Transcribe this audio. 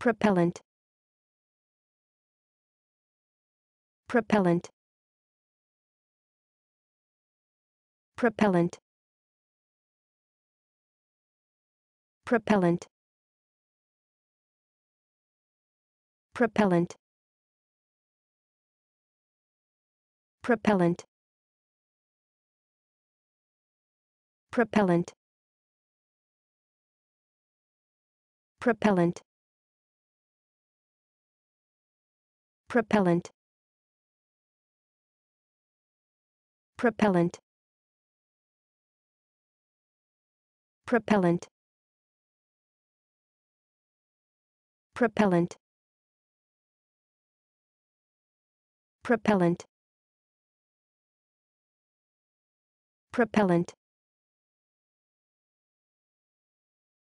propellant propellant propellant propellant propellant propellant propellant propellant propellant propellant propellant propellant propellant propellant